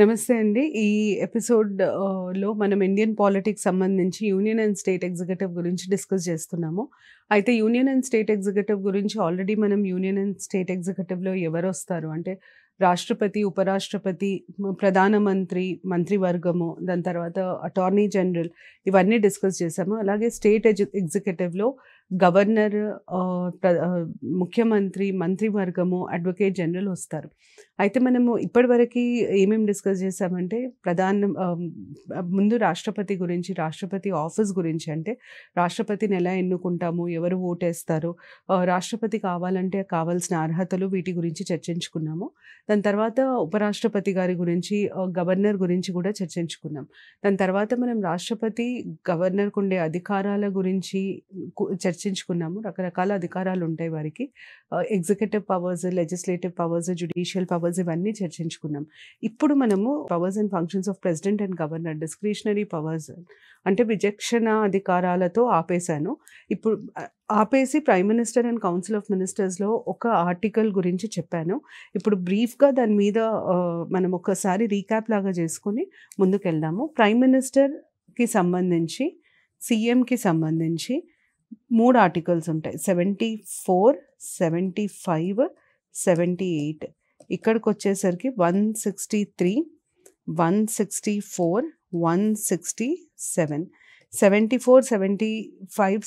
నమస్తే అండి ఈ ఎపిసోడ్ లో మనం ఇండియన్ పాలిటిక్స్ సంబంధించి యూనియన్ అండ్ స్టేట్ ఎగ్జిక్యూటివ్ గురించి డిస్కస్ చేస్తున్నాము అయితే యూనియన్ అండ్ స్టేట్ ఎగ్జిక్యూటివ్ గురించి ఆల్రెడీ మనం యూనియన్ అండ్ స్టేట్ ఎగ్జిక్యూటివ్లో ఎవరు వస్తారు అంటే రాష్ట్రపతి ఉపరాష్ట్రపతి ప్రధానమంత్రి మంత్రివర్గము దాని తర్వాత అటార్నీ జనరల్ ఇవన్నీ డిస్కస్ చేసాము అలాగే స్టేట్ ఎగ్జిక్యూటివ్లో గవర్నర్ ముఖ్యమంత్రి మంత్రివర్గము అడ్వకేట్ జనరల్ వస్తారు అయితే మనము ఇప్పటివరకు ఏమేమి డిస్కస్ చేసామంటే ప్రధాన ముందు రాష్ట్రపతి గురించి రాష్ట్రపతి ఆఫీస్ గురించి అంటే రాష్ట్రపతిని ఎలా ఎన్నుకుంటాము ఎవరు ఓటేస్తారు రాష్ట్రపతి కావాలంటే కావాల్సిన అర్హతలు వీటి గురించి చర్చించుకున్నాము దాని తర్వాత ఉపరాష్ట్రపతి గారి గురించి గవర్నర్ గురించి కూడా చర్చించుకున్నాం దాని తర్వాత మనం రాష్ట్రపతి గవర్నర్కు ఉండే అధికారాల గురించి చర్చ చర్చించుకున్నాము రకరకాల అధికారాలు ఉంటాయి వారికి executive powers legislative powers judicial powers ఇవన్నీ చర్చించుకున్నాం ఇప్పుడు మనము powers and functions of president and governor discretionary powers అంటే విచక్షణ అధికారాలతో ఆపేశాను ఇప్పుడు ఆపేసి prime minister and council of మినిస్టర్స్లో ఒక ఆర్టికల్ గురించి చెప్పాను ఇప్పుడు బ్రీఫ్గా దాని మీద మనం ఒకసారి రీక్యాప్ లాగా చేసుకుని ముందుకెళ్దాము ప్రైమ్ మినిస్టర్కి సంబంధించి సీఎంకి సంబంధించి మూడు ఆర్టికల్స్ ఉంటాయి seventy four seventy five seventy eight ఇక్కడికి వచ్చేసరికి one sixty three one sixty four one sixty seven seventy four seventy five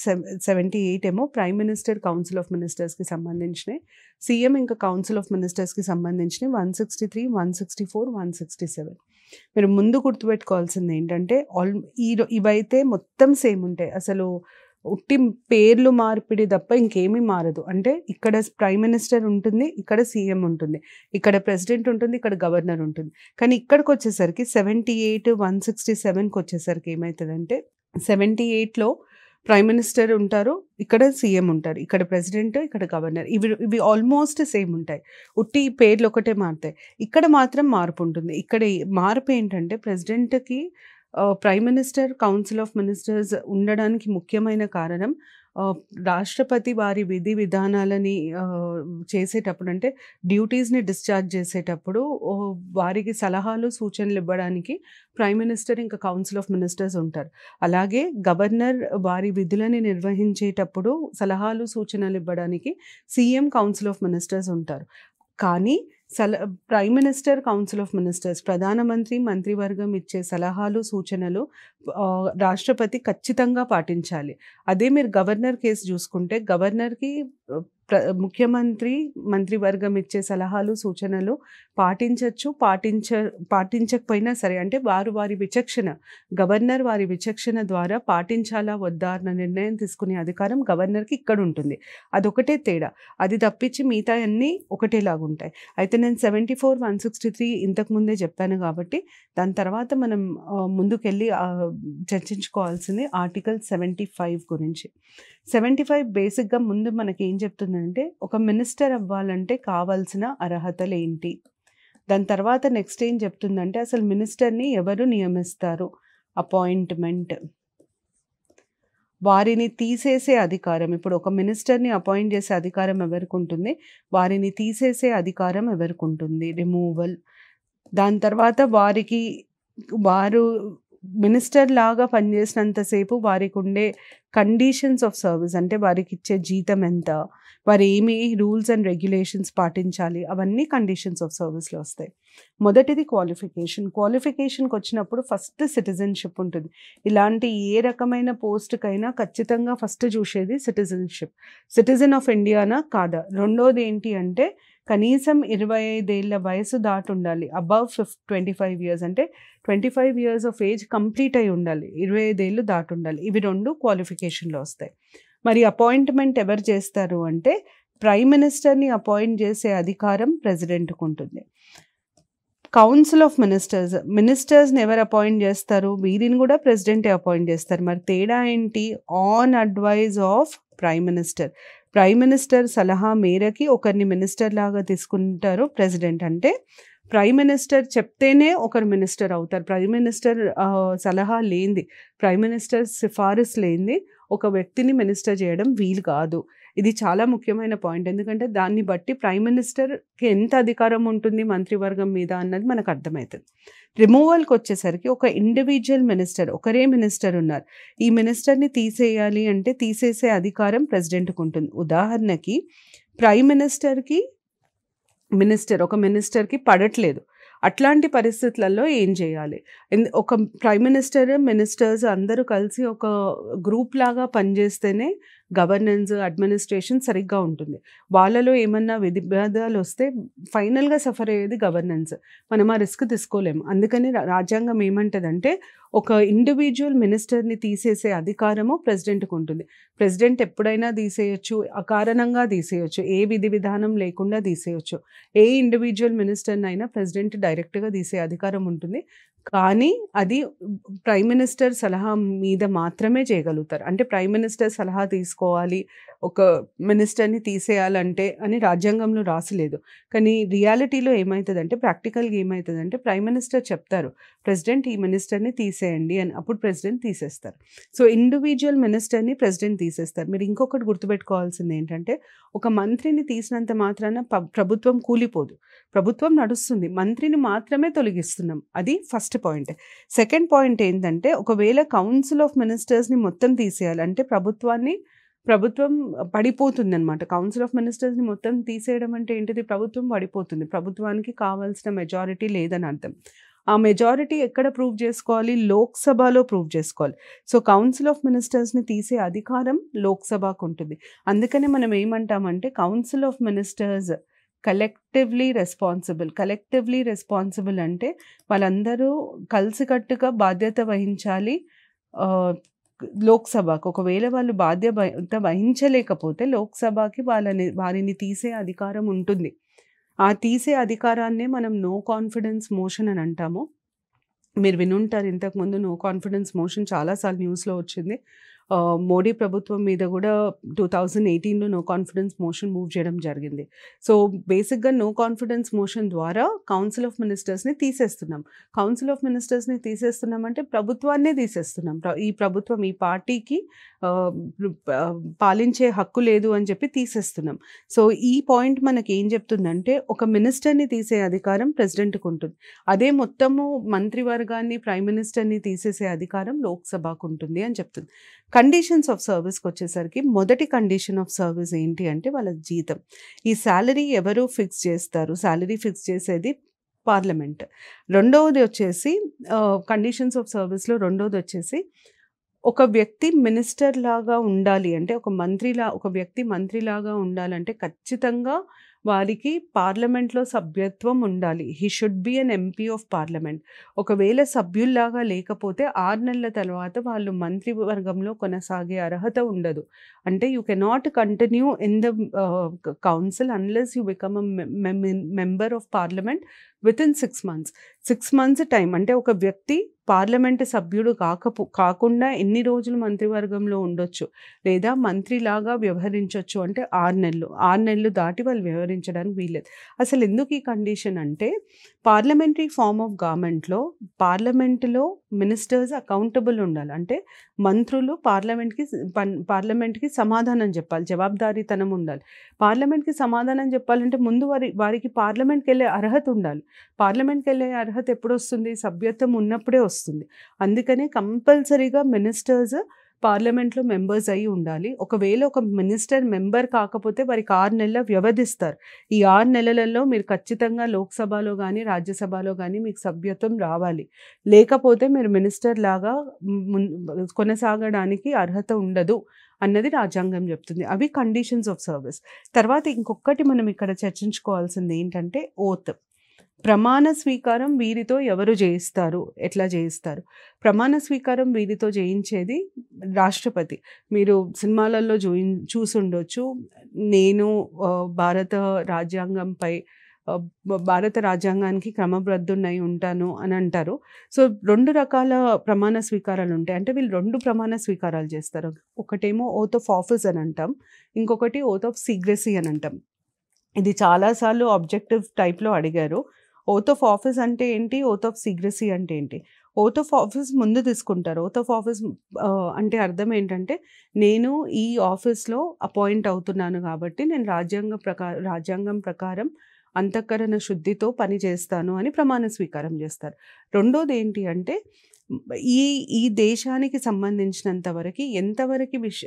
seventy eight ఏమో ప్రైమ్ మినిస్టర్ కౌన్సిల్ ఆఫ్ మినిస్టర్స్కి సంబంధించినవి సీఎం ఇంకా కౌన్సిల్ ఆఫ్ మినిస్టర్స్కి సంబంధించినవి one sixty three one sixty four one sixty seven మీరు ముందు గుర్తుపెట్టుకోవాల్సింది ఏంటంటే ఆల్ ఈ ఇవైతే మొత్తం సేమ్ ఉంటాయి అసలు ఉట్టి పేర్లు మార్పిడి తప్ప ఇంకేమీ మారదు అంటే ఇక్కడ ప్రైమ్ మినిస్టర్ ఉంటుంది ఇక్కడ సీఎం ఉంటుంది ఇక్కడ ప్రెసిడెంట్ ఉంటుంది ఇక్కడ గవర్నర్ ఉంటుంది కానీ ఇక్కడికి వచ్చేసరికి సెవెంటీ ఎయిట్ వన్ సిక్స్టీ సెవెన్కి వచ్చేసరికి ఏమవుతుందంటే సెవెంటీ ఎయిట్లో ప్రైమ్ మినిస్టర్ ఉంటారు ఇక్కడ సీఎం ఉంటారు ఇక్కడ ప్రెసిడెంట్ ఇక్కడ గవర్నర్ ఇవి ఇవి ఆల్మోస్ట్ సేమ్ ఉంటాయి ఉట్టి పేర్లు ఒకటే మారుతాయి ఇక్కడ మాత్రం మార్పు ఉంటుంది ఇక్కడ మార్పు ఏంటంటే ప్రెసిడెంట్కి prime minister council of ministers ఉండడానికి ముఖ్యమైన కారణం రాష్ట్రపతి వారి విధి విధానాలని చేసేటప్పుడు అంటే డ్యూటీస్ని డిశ్చార్జ్ చేసేటప్పుడు వారికి సలహాలు సూచనలు ఇవ్వడానికి ప్రైమ్ మినిస్టర్ ఇంకా కౌన్సిల్ ఆఫ్ మినిస్టర్స్ ఉంటారు అలాగే గవర్నర్ వారి విధులని నిర్వహించేటప్పుడు సలహాలు సూచనలు ఇవ్వడానికి సీఎం కౌన్సిల్ ఆఫ్ మినిస్టర్స్ ఉంటారు కానీ సల prime minister council of ministers ప్రధానమంత్రి మంత్రివర్గం ఇచ్చే సలహాలు సూచనలు రాష్ట్రపతి ఖచ్చితంగా పాటించాలి అదే మీరు గవర్నర్ కేసు చూసుకుంటే గవర్నర్కి ప్ర ముఖ్యమంత్రి మంత్రివర్గం ఇచ్చే సలహాలు సూచనలు పాటించవచ్చు పాటించ పాటించకపోయినా సరే అంటే వారు వారి విచక్షణ గవర్నర్ వారి విచక్షణ ద్వారా పాటించాలా వద్దా అన్న నిర్ణయం తీసుకునే అధికారం గవర్నర్కి ఇక్కడ ఉంటుంది అదొకటే తేడా అది తప్పించి మిగతా అన్నీ ఒకటేలాగుంటాయి అయితే నేను seventy four one sixty three ఇంతకుముందే చెప్పాను కాబట్టి దాని తర్వాత మనం ముందుకెళ్ళి చర్చించుకోవాల్సింది ఆర్టికల్ సెవెంటీ ఫైవ్ గురించి సెవెంటీ ఫైవ్ బేసిక్గా ముందు మనకి ఏం చెప్తుందంటే ఒక మినిస్టర్ అవ్వాలంటే కావాల్సిన అర్హతలు ఏంటి దాని తర్వాత నెక్స్ట్ ఏం చెప్తుందంటే అసలు మినిస్టర్ని ఎవరు నియమిస్తారు అపాయింట్మెంట్ వారిని తీసేసే అధికారం ఇప్పుడు ఒక మినిస్టర్ని అపాయింట్ చేసే అధికారం ఎవరికి ఉంటుంది వారిని తీసేసే అధికారం ఎవరికి ఉంటుంది రిమూవల్ దాని తర్వాత వారికి వారు మినిస్టర్ లాగా పనిచేసినంతసేపు వారికి ఉండే కండిషన్స్ ఆఫ్ సర్వీస్ అంటే వారికి ఇచ్చే జీతం ఎంత వారు ఏమి రూల్స్ అండ్ రెగ్యులేషన్స్ పాటించాలి అవన్నీ కండిషన్స్ ఆఫ్ సర్వీస్లో వస్తాయి మొదటిది క్వాలిఫికేషన్ క్వాలిఫికేషన్కి వచ్చినప్పుడు ఫస్ట్ సిటిజన్షిప్ ఉంటుంది ఇలాంటి ఏ రకమైన పోస్ట్కైనా ఖచ్చితంగా ఫస్ట్ చూసేది సిటిజన్షిప్ సిటిజన్ ఆఫ్ ఇండియానా కాదా రెండోది ఏంటి అంటే కనీసం ఇరవై ఐదేళ్ల వయసు దాటి ఉండాలి అబవ్ ఫిఫ్ ట్వంటీ ఫైవ్ ఇయర్స్ అంటే twenty five years of age complete అయి ఉండాలి ఇరవై ఐదేళ్ళు దాటి ఉండాలి ఇవి రెండు క్వాలిఫికేషన్లు వస్తాయి మరి అపాయింట్మెంట్ ఎవరు చేస్తారు అంటే ప్రైమ్ మినిస్టర్ని అపాయింట్ చేసే అధికారం ప్రెసిడెంట్కు ఉంటుంది కౌన్సిల్ ఆఫ్ మినిస్టర్స్ మినిస్టర్స్ని ఎవరు అపాయింట్ చేస్తారు వీరిని కూడా ప్రెసిడెంటే అపాయింట్ చేస్తారు మరి తేడా ఏంటి on advice of prime minister prime minister సలహా మేరకి ఒకరిని మినిస్టర్ లాగా తీసుకుంటారు ప్రెసిడెంట్ అంటే ప్రైమ్ మినిస్టర్ చెప్తేనే ఒకరు మినిస్టర్ అవుతారు ప్రైమ్ మినిస్టర్ సలహా లేనిది ప్రైమ్ మినిస్టర్ సిఫారసు లేనిది ఒక వ్యక్తిని మినిస్టర్ చేయడం వీలు కాదు ఇది చాలా ముఖ్యమైన పాయింట్ ఎందుకంటే దాన్ని బట్టి ప్రైమ్ మినిస్టర్కి ఎంత అధికారం ఉంటుంది మంత్రివర్గం మీద అన్నది మనకు అర్థమవుతుంది రిమూవల్కి వచ్చేసరికి ఒక ఇండివిజువల్ మినిస్టర్ ఒకరే మినిస్టర్ ఉన్నారు ఈ మినిస్టర్ని తీసేయాలి అంటే తీసేసే అధికారం ప్రెసిడెంట్కి ఉంటుంది ఉదాహరణకి ప్రైమ్ మినిస్టర్కి మినిస్టర్ ఒక మినిస్టర్కి పడట్లేదు అట్లాంటి పరిస్థితులలో ఏం చేయాలి ఒక ప్రైమ్ మినిస్టర్ మినిస్టర్స్ అందరూ కలిసి ఒక గ్రూప్ లాగా పనిచేస్తేనే గవర్నెన్స్ అడ్మినిస్ట్రేషన్ సరిగ్గా ఉంటుంది వాళ్ళలో ఏమన్నా విధిభేదాలు వస్తే ఫైనల్గా సఫర్ అయ్యేది గవర్నెన్స్ మనం ఆ రిస్క్ తీసుకోలేము అందుకని రాజ్యాంగం ఏమంటుందంటే ఒక ఇండివిజువల్ మినిస్టర్ని తీసేసే అధికారము ప్రెసిడెంట్కు ఉంటుంది ప్రెసిడెంట్ ఎప్పుడైనా తీసేయచ్చు అకారణంగా తీసేయచ్చు ఏ విధి విధానం లేకుండా తీసేయచ్చు ఏ ఇండివిజువల్ మినిస్టర్నైనా ప్రెసిడెంట్ డైరెక్ట్గా తీసే అధికారం ఉంటుంది కానీ అది ప్రైమ్ మినిస్టర్ సలహా మీద మాత్రమే చేయగలుగుతారు అంటే ప్రైమ్ మినిస్టర్ సలహా తీసుకోవాలి ఒక మినిస్టర్ని తీసేయాలంటే అని రాజ్యాంగంలో రాసలేదు కానీ రియాలిటీలో ఏమవుతుందంటే ప్రాక్టికల్గా ఏమవుతుందంటే ప్రైమ్ మినిస్టర్ చెప్తారు ప్రెసిడెంట్ ఈ మినిస్టర్ని తీసేయండి అని అప్పుడు ప్రెసిడెంట్ తీసేస్తారు సో ఇండివిజువల్ మినిస్టర్ని ప్రెసిడెంట్ తీసేస్తారు మీరు ఇంకొకటి గుర్తుపెట్టుకోవాల్సింది ఏంటంటే ఒక మంత్రిని తీసినంత మాత్రాన ప్రభుత్వం కూలిపోదు ప్రభుత్వం నడుస్తుంది మంత్రిని మాత్రమే తొలగిస్తున్నాం అది ఫస్ట్ పాయింట్ సెకండ్ పాయింట్ ఏంటంటే ఒకవేళ కౌన్సిల్ ఆఫ్ మినిస్టర్స్ని మొత్తం తీసేయాలంటే ప్రభుత్వాన్ని ప్రభుత్వం పడిపోతుంది అనమాట కౌన్సిల్ ఆఫ్ మినిస్టర్స్ని మొత్తం తీసేయడం అంటే ఏంటిది ప్రభుత్వం పడిపోతుంది ప్రభుత్వానికి కావాల్సిన మెజారిటీ లేదని అర్థం ఆ మెజారిటీ ఎక్కడ ప్రూవ్ చేసుకోవాలి లోక్సభలో ప్రూవ్ చేసుకోవాలి సో కౌన్సిల్ ఆఫ్ మినిస్టర్స్ని తీసే అధికారం లోక్సభకు ఉంటుంది అందుకనే మనం ఏమంటామంటే council of ministers collectively responsible collectively responsible అంటే వాళ్ళందరూ కలిసికట్టుగా బాధ్యత వహించాలి లోక్సభకు ఒకవేళ వాళ్ళు బాధ్యత వహించలేకపోతే లోక్సభకి వాళ్ళని వారిని తీసే అధికారం ఉంటుంది ఆ తీసే అధికారాన్నే మనం నో కాన్ఫిడెన్స్ మోషన్ అని అంటాము మీరు వినుంటారు ఇంతకుముందు నో కాన్ఫిడెన్స్ మోషన్ చాలాసార్లు న్యూస్లో వచ్చింది మోడీ ప్రభుత్వం మీద కూడా టూ థౌజండ్ ఎయిటీన్లో నో కాన్ఫిడెన్స్ మోషన్ మూవ్ చేయడం జరిగింది సో బేసిక్గా నో కాన్ఫిడెన్స్ మోషన్ ద్వారా కౌన్సిల్ ఆఫ్ మినిస్టర్స్ని తీసేస్తున్నాం కౌన్సిల్ ఆఫ్ మినిస్టర్స్ని తీసేస్తున్నాం అంటే ప్రభుత్వాన్నే తీసేస్తున్నాం ఈ ప్రభుత్వం ఈ పార్టీకి పాలించే హక్కు లేదు అని చెప్పి తీసేస్తున్నాం సో ఈ పాయింట్ మనకి ఏం చెప్తుందంటే ఒక మినిస్టర్ని తీసే అధికారం ప్రెసిడెంట్కు ఉంటుంది అదే మొత్తము మంత్రివర్గాన్ని ప్రైమ్ మినిస్టర్ని తీసేసే అధికారం లోక్సభకు ఉంటుంది అని చెప్తుంది కండిషన్స్ ఆఫ్ సర్వీస్కి వచ్చేసరికి మొదటి కండిషన్ ఆఫ్ సర్వీస్ ఏంటి అంటే వాళ్ళ జీతం ఈ శాలరీ ఎవరు ఫిక్స్ చేస్తారు శాలరీ ఫిక్స్ చేసేది పార్లమెంట్ రెండవది వచ్చేసి కండిషన్స్ ఆఫ్ సర్వీస్లో రెండవది వచ్చేసి ఒక వ్యక్తి మినిస్టర్ లాగా ఉండాలి అంటే ఒక మంత్రిలా ఒక వ్యక్తి మంత్రిలాగా ఉండాలంటే ఖచ్చితంగా వారికి పార్లమెంట్లో సభ్యత్వం ఉండాలి he should be an MP of parliament ఒకవేళ సభ్యుల్లాగా లేకపోతే ఆరు నెలల తర్వాత వాళ్ళు మంత్రి వర్గంలో కొనసాగే అర్హత ఉండదు అంటే you cannot continue in the council unless you become member of parliament within six months six months time అంటే ఒక వ్యక్తి పార్లమెంటు సభ్యుడు కాకపు కాకుండా ఎన్ని రోజులు మంత్రివర్గంలో ఉండొచ్చు లేదా మంత్రిలాగా వ్యవహరించవచ్చు అంటే ఆరు నెలలు ఆరు నెలలు దాటి వాళ్ళు వ్యవహరించడానికి వీల్లేదు అసలు ఎందుకు ఈ కండిషన్ అంటే పార్లమెంటరీ ఫామ్ ఆఫ్ గవర్నమెంట్లో పార్లమెంటులో మినిస్టర్స్ అకౌంటబుల్ ఉండాలి అంటే మంత్రులు పార్లమెంట్కి పార్లమెంట్కి సమాధానం చెప్పాలి జవాబుదారీతనం ఉండాలి పార్లమెంట్కి సమాధానం చెప్పాలంటే ముందు వారి వారికి పార్లమెంట్కి వెళ్ళే అర్హత ఉండాలి పార్లమెంట్కి వెళ్ళే అర్హత ఎప్పుడు వస్తుంది సభ్యత్వం ఉన్నప్పుడే వస్తుంది అందుకనే కంపల్సరీగా మినిస్టర్స్ పార్లమెంట్లో మెంబర్స్ అయి ఉండాలి ఒకవేళ ఒక మినిస్టర్ మెంబర్ కాకపోతే వారికి ఆరు నెలల వ్యవధిస్తారు ఈ ఆరు నెలలలో మీరు ఖచ్చితంగా లోక్సభలో కానీ రాజ్యసభలో కానీ మీకు సభ్యత్వం రావాలి లేకపోతే మీరు మినిస్టర్ లాగా కొనసాగడానికి అర్హత ఉండదు అన్నది రాజ్యాంగం చెప్తుంది అవి కండిషన్స్ ఆఫ్ సర్వీస్ తర్వాత ఇంకొకటి మనం ఇక్కడ చర్చించుకోవాల్సింది ఏంటంటే ఓత్ ప్రమాణ స్వీకారం వీరితో ఎవరు చేయిస్తారు ఎట్లా చేయిస్తారు ప్రమాణ స్వీకారం వీరితో చేయించేది రాష్ట్రపతి మీరు సినిమాలలో చూ చూసుండొచ్చు నేను భారత రాజ్యాంగంపై భారత రాజ్యాంగానికి క్రమబద్ధున్నై ఉంటాను అని అంటారు సో రెండు రకాల ప్రమాణ స్వీకారాలు ఉంటాయి అంటే వీళ్ళు రెండు ప్రమాణ స్వీకారాలు చేస్తారు ఒకటేమో ఓత్ ఆఫ్ ఆఫీస్ అని అంటాం ఇంకొకటి ఓత్ ఆఫ్ సీగ్రెసీ అని అంటాం ఇది చాలాసార్లు ఆబ్జెక్టివ్ టైప్లో అడిగారు ఓత్ ఆఫ్ ఆఫీస్ అంటే ఏంటి ఓత్ ఆఫ్ సీక్రసీ అంటే ఏంటి ఓత్ ఆఫ్ ఆఫీస్ ముందు తీసుకుంటారు ఓత్ ఆఫ్ ఆఫీస్ అంటే అర్థం ఏంటంటే నేను ఈ ఆఫీస్లో అపాయింట్ అవుతున్నాను కాబట్టి నేను రాజ్యాంగ ప్రకారం రాజ్యాంగం ప్రకారం అంతఃకరణ శుద్ధితో పని చేస్తాను అని ప్రమాణ స్వీకారం చేస్తారు రెండోది ఏంటి అంటే ఈ ఈ దేశానికి సంబంధించినంత వరకు ఎంతవరకు విష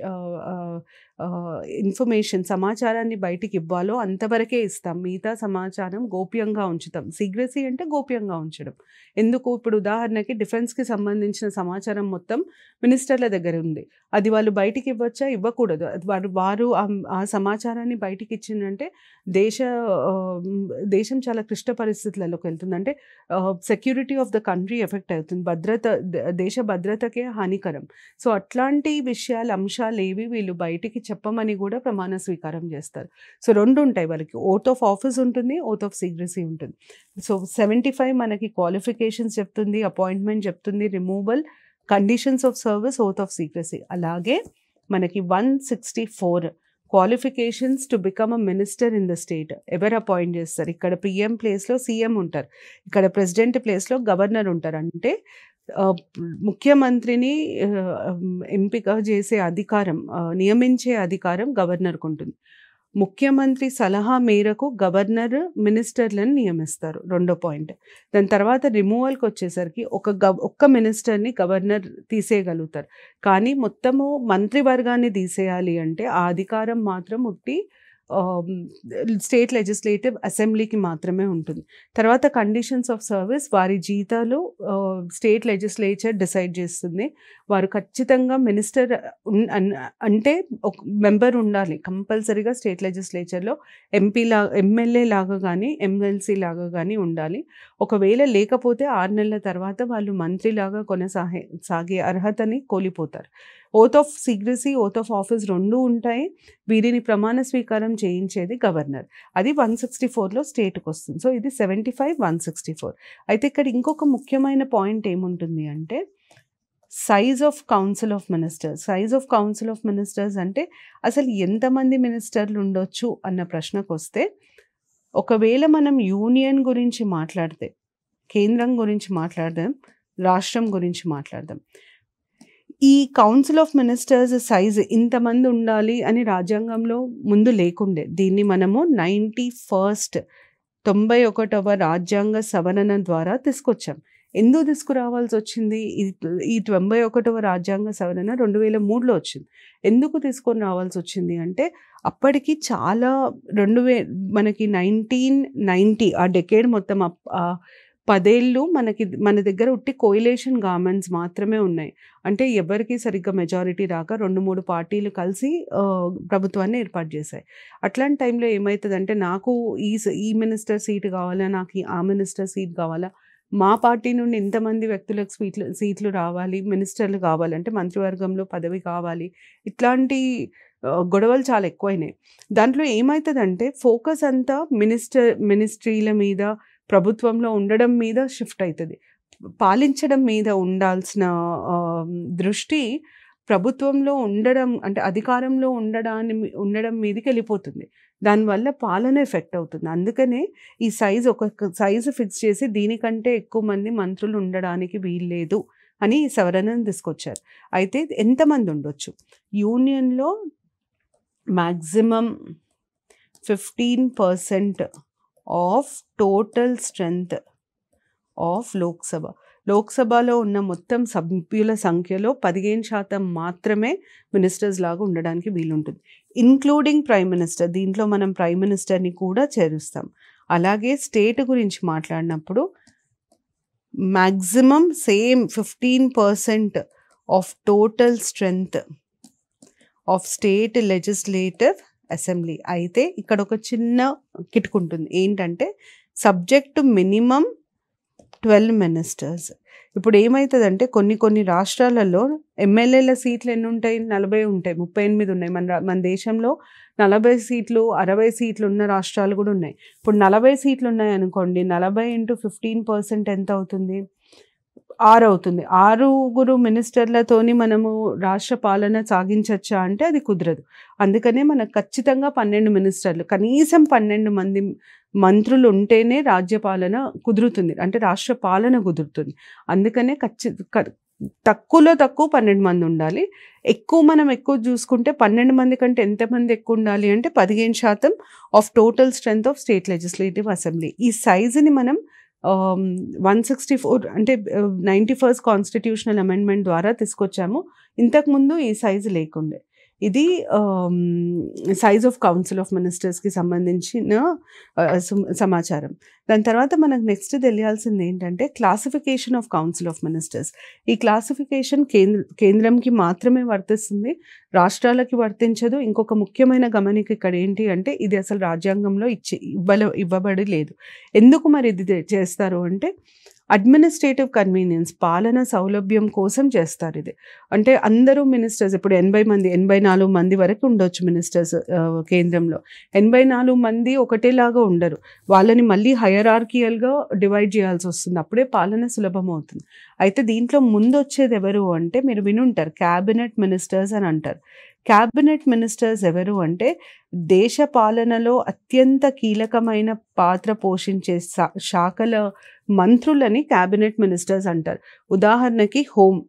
ఇన్ఫర్మేషన్ సమాచారాన్ని బయటికి ఇవ్వాలో అంతవరకే ఇస్తాం మిగతా సమాచారం గోప్యంగా ఉంచుతాం సీక్రసీ అంటే గోప్యంగా ఉంచడం ఎందుకు ఇప్పుడు ఉదాహరణకి డిఫెన్స్కి సంబంధించిన సమాచారం మొత్తం మినిస్టర్ల దగ్గర ఉంది అది వాళ్ళు బయటికి ఇవ్వచ్చా ఇవ్వకూడదు వారు వారు ఆ సమాచారాన్ని బయటికి ఇచ్చిందంటే దేశ దేశం చాలా క్లిష్ట పరిస్థితులలోకి వెళ్తుంది అంటే security of the country effect అవుతుంది భద్రత దేశ భద్రతకే హానికరం సో అట్లాంటి విషయాలు అంశాలు ఏవి వీళ్ళు బయటికి చెప్పమని కూడా ప్రమాణ స్వీకారం చేస్తారు సో రెండు ఉంటాయి వాళ్ళకి ఓత్ ఆఫ్ ఆఫీస్ ఉంటుంది ఓత్ ఆఫ్ సీక్రసీ ఉంటుంది సో సెవెంటీ ఫైవ్ మనకి క్వాలిఫికేషన్స్ చెప్తుంది అపాయింట్మెంట్ చెప్తుంది removal conditions of service oath of secrecy అలాగే మనకి one sixty four qualifications to become a minister in the state ఎవరు అపాయింట్ చేస్తారు ఇక్కడ పిఎం ప్లేస్లో సీఎం ఉంటారు ఇక్కడ ప్రెసిడెంట్ ప్లేస్లో గవర్నర్ ఉంటారు అంటే ముఖ్యమంత్రిని ఎంపిక చేసే అధికారం నియమించే అధికారం గవర్నర్కు ఉంటుంది ముఖ్యమంత్రి సలహా మేరకు గవర్నర్ మినిస్టర్లను నియమిస్తారు రెండో పాయింట్ దాని తర్వాత రిమూవల్కి వచ్చేసరికి ఒక గవ ఒక్క మినిస్టర్ని గవర్నర్ తీసేయగలుగుతారు కానీ మొత్తము మంత్రివర్గాన్ని తీసేయాలి అంటే ఆ అధికారం మాత్రం ఉట్టి స్టేట్ లెజిస్లేటివ్ అసెంబ్లీకి మాత్రమే ఉంటుంది తర్వాత కండిషన్స్ ఆఫ్ సర్వీస్ వారి జీతాలు స్టేట్ లెజిస్లేచర్ డిసైడ్ చేస్తుంది వారు ఖచ్చితంగా మినిస్టర్ అంటే ఒక మెంబర్ ఉండాలి కంపల్సరీగా స్టేట్ లెజిస్లేచర్లో ఎంపీ లా ఎమ్మెల్యే లాగా కానీ ఎమ్మెల్సీ లాగా కానీ ఉండాలి ఒకవేళ లేకపోతే ఆరు నెలల తర్వాత వాళ్ళు మంత్రిలాగా కొనసాగే సాగే అర్హతని కోల్పోతారు oath of secrecy oath of office రెండు ఉంటాయి వీరిని ప్రమాణ స్వీకారం చేయించేది గవర్నర్ అది వన్ సిక్స్టీ ఫోర్లో స్టేట్కి వస్తుంది సో ఇది seventy five one sixty four అయితే ఇక్కడ ఇంకొక ముఖ్యమైన పాయింట్ ఏముంటుంది అంటే size of council of ministers size of council of ministers అంటే అసలు ఎంతమంది మినిస్టర్లు ఉండొచ్చు అన్న ప్రశ్నకు వస్తే ఒకవేళ మనం యూనియన్ గురించి మాట్లాడితే కేంద్రం గురించి మాట్లాడదాం రాష్ట్రం గురించి మాట్లాడదాం ఈ కౌన్సిల్ ఆఫ్ మినిస్టర్స్ సైజ్ ఇంతమంది ఉండాలి అని రాజ్యాంగంలో ముందు లేకుండే దీన్ని మనము నైంటీ ఫస్ట్ తొంభై ఒకటవ రాజ్యాంగ సవరణ ద్వారా తీసుకొచ్చాం ఎందుకు తీసుకురావాల్సి వచ్చింది ఈ తొంభై ఒకటవ రాజ్యాంగ సవరణ రెండు వేల మూడులో వచ్చింది ఎందుకు తీసుకొని రావాల్సి వచ్చింది అంటే అప్పటికి చాలా రెండు వే మనకి నైన్టీన్ నైంటీ ఆ డెకేడ్ మొత్తం పదేళ్ళు మనకి మన దగ్గర ఉట్టి కోయిలేషన్ గవర్నమెంట్స్ మాత్రమే ఉన్నాయి అంటే ఎవరికి సరిగ్గా మెజారిటీ రాక రెండు మూడు పార్టీలు కలిసి ప్రభుత్వాన్ని ఏర్పాటు చేశాయి అట్లాంటి టైంలో ఏమవుతుందంటే నాకు ఈ ఈ మినిస్టర్ సీట్ కావాలా నాకు ఆ మినిస్టర్ సీట్ కావాలా మా పార్టీ నుండి ఇంతమంది వ్యక్తులకు సీట్లు సీట్లు రావాలి మినిస్టర్లు కావాలంటే మంత్రివర్గంలో పదవి కావాలి ఇట్లాంటి గొడవలు చాలా ఎక్కువైనాయి దాంట్లో ఏమవుతుందంటే ఫోకస్ అంతా మినిస్టర్ మినిస్ట్రీల మీద ప్రభుత్వంలో ఉండడం మీద షిఫ్ట్ అవుతుంది పాలించడం మీద ఉండాల్సిన దృష్టి ప్రభుత్వంలో ఉండడం అంటే అధికారంలో ఉండడాన్ని ఉండడం మీదకి వెళ్ళిపోతుంది దానివల్ల పాలన ఎఫెక్ట్ అవుతుంది అందుకనే ఈ సైజు ఒక సైజు ఫిక్స్ చేసి దీనికంటే ఎక్కువ మంది మంత్రులు ఉండడానికి వీల్లేదు అని ఈ సవరణను తీసుకొచ్చారు అయితే ఎంతమంది ఉండొచ్చు యూనియన్లో maximum fifteen percent of total strength of Lok Sabha లోక్సభలో ఉన్న మొత్తం సభ్యుల సంఖ్యలో పదిహేను శాతం మాత్రమే మినిస్టర్స్ లాగా ఉండడానికి వీలుంటుంది ఇన్క్లూడింగ్ ప్రైమ్ మినిస్టర్ దీంట్లో మనం ప్రైమ్ మినిస్టర్ని కూడా చేరుస్తాం అలాగే స్టేట్ గురించి మాట్లాడినప్పుడు maximum same fifteen percent of total strength of state legislative assembly అయితే ఇక్కడ ఒక చిన్న కిటుకుంటుంది ఏంటంటే సబ్జెక్టు మినిమం ట్వెల్వ్ మినిస్టర్స్ ఇప్పుడు ఏమవుతుందంటే కొన్ని కొన్ని రాష్ట్రాలలో ఎమ్మెల్యేల సీట్లు ఎన్ని ఉంటాయి నలభై ఉంటాయి ముప్పై ఎనిమిది ఉన్నాయి మన మన దేశంలో నలభై సీట్లు అరవై సీట్లు ఉన్న రాష్ట్రాలు కూడా ఉన్నాయి ఇప్పుడు నలభై సీట్లు ఉన్నాయి అనుకోండి నలభై ఇంటూ ఫిఫ్టీన్ పర్సెంట్ ఎంత అవుతుంది ఆరు అవుతుంది ఆరుగురు మినిస్టర్లతోని మనము రాష్ట్ర పాలన సాగించవచ్చా అంటే అది కుదరదు అందుకనే మనకు ఖచ్చితంగా పన్నెండు మినిస్టర్లు కనీసం పన్నెండు మంది మంత్రులు ఉంటేనే రాజ్యపాలన కుదురుతుంది అంటే రాష్ట్ర పాలన కుదురుతుంది అందుకనే ఖచ్చిత తక్కువలో తక్కువ పన్నెండు మంది ఉండాలి ఎక్కువ మనం ఎక్కువ చూసుకుంటే పన్నెండు మంది కంటే ఎంతమంది ఎక్కువ ఉండాలి అంటే పదిహేను శాతం of total strength of state legislative assembly ఈ సైజుని మనం వన్ సిక్స్టీ ఫోర్ అంటే నైంటీ ఫస్ట్ కాన్స్టిట్యూషనల్ అమెండ్మెంట్ ద్వారా తీసుకొచ్చాము ఇంతకుముందు ఈ సైజు లేకుండే ఇది సైజ్ ఆఫ్ కౌన్సిల్ ఆఫ్ మినిస్టర్స్కి సంబంధించిన సమాచారం దాని తర్వాత మనకు నెక్స్ట్ తెలియాల్సింది ఏంటంటే classification of council of ministers ఈ క్లాసిఫికేషన్ కేంద్ర కేంద్రంకి మాత్రమే వర్తిస్తుంది రాష్ట్రాలకి వర్తించదు ఇంకొక ముఖ్యమైన గమనిక ఇక్కడ ఏంటి అంటే ఇది అసలు రాజ్యాంగంలో ఇచ్చే ఇవ్వలే ఇవ్వబడి లేదు ఎందుకు మరి ఇది చేస్తారు అంటే అడ్మినిస్ట్రేటివ్ కన్వీనియన్స్ పాలన సౌలభ్యం కోసం చేస్తారు ఇది అంటే అందరూ మినిస్టర్స్ ఇప్పుడు ఎనభై మంది ఎనభై నాలుగు మంది వరకు ఉండొచ్చు మినిస్టర్స్ కేంద్రంలో ఎనభై నాలుగు మంది ఒకటేలాగా ఉండరు వాళ్ళని మళ్ళీ హయరార్కియల్గా డివైడ్ చేయాల్సి వస్తుంది అప్పుడే పాలన సులభం అవుతుంది అయితే దీంట్లో ముందు వచ్చేది ఎవరు అంటే మీరు వినుంటారు క్యాబినెట్ మినిస్టర్స్ అని అంటారు క్యాబినెట్ మినిస్టర్స్ ఎవరు అంటే దేశ పాలనలో అత్యంత కీలకమైన పాత్ర పోషించే శాఖల మంత్రులని క్యాబినెట్ మినిస్టర్స్ అంటారు ఉదాహరణకి హోమ్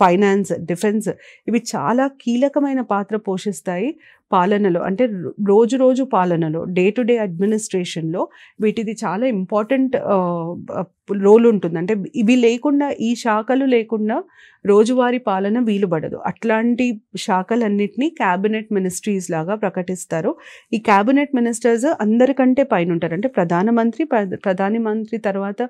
ఫైనాన్స్ డిఫెన్స్ ఇవి చాలా కీలకమైన పాత్ర పోషిస్తాయి పాలనలో అంటే రోజు రోజు పాలనలో డే టు డే అడ్మినిస్ట్రేషన్లో వీటిది చాలా ఇంపార్టెంట్ రోల్ ఉంటుంది అంటే ఇవి లేకుండా ఈ శాఖలు లేకుండా రోజువారీ పాలన వీలుబడదు అట్లాంటి శాఖలన్నింటినీ క్యాబినెట్ మినిస్ట్రీస్ లాగా ప్రకటిస్తారు ఈ క్యాబినెట్ మినిస్టర్స్ అందరికంటే పైన ఉంటారు అంటే ప్రధానమంత్రి ప్రధాని మంత్రి తర్వాత